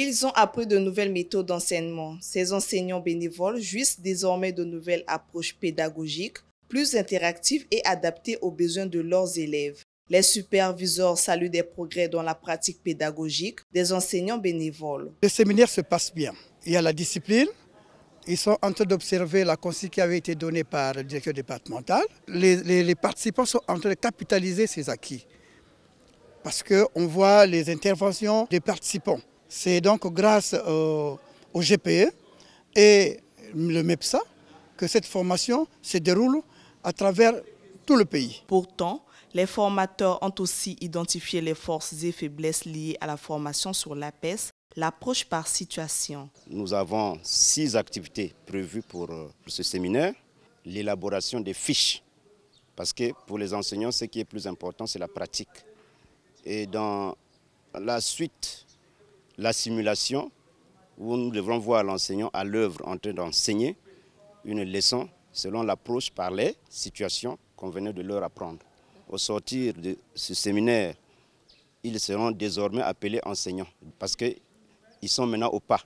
Ils ont appris de nouvelles méthodes d'enseignement. Ces enseignants bénévoles jouissent désormais de nouvelles approches pédagogiques, plus interactives et adaptées aux besoins de leurs élèves. Les superviseurs saluent des progrès dans la pratique pédagogique des enseignants bénévoles. Le séminaire se passe bien. Il y a la discipline. Ils sont en train d'observer la consigne qui avait été donnée par le directeur départemental. Les, les participants sont en train de capitaliser ces acquis parce qu'on voit les interventions des participants. C'est donc grâce au, GPE et le MEPSA que cette formation se déroule à travers tout le pays. Pourtant, les formateurs ont aussi identifié les forces et faiblesses liées à la formation sur la l'APES, l'approche par situation. Nous avons six activités prévues euh, pour ce séminaire. L'élaboration des fiches, parce que pour les enseignants, ce qui est plus important, c'est la pratique. Et dans la suite la simulation, où nous devrons voir l'enseignant à l'œuvre en train d'enseigner une leçon selon l'approche par les situations qu'on venait de leur apprendre. Au sortir de ce séminaire, ils seront désormais appelés enseignants parce qu'ils sont maintenant au pas.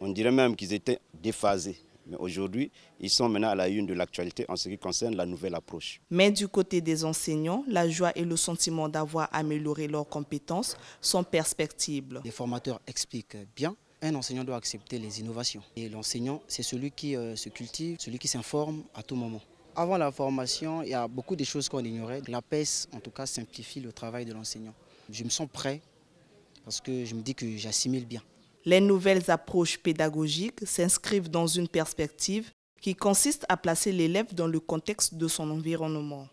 On dirait même qu'ils étaient déphasés. Mais aujourd'hui, ils sont maintenant à la une de l'actualité en ce qui concerne la nouvelle approche. Mais du côté des enseignants, la joie et le sentiment d'avoir amélioré leurs compétences sont perspectibles. Les formateurs expliquent bien un enseignant doit accepter les innovations. Et l'enseignant, c'est celui qui euh, se cultive, celui qui s'informe à tout moment. Avant la formation, il y a beaucoup de choses qu'on ignorait. La PES, en tout cas, simplifie le travail de l'enseignant. Je me sens prêt parce que je me dis que j'assimile bien les nouvelles approches pédagogiques s'inscrivent dans une perspective qui consiste à placer l'élève dans le contexte de son environnement.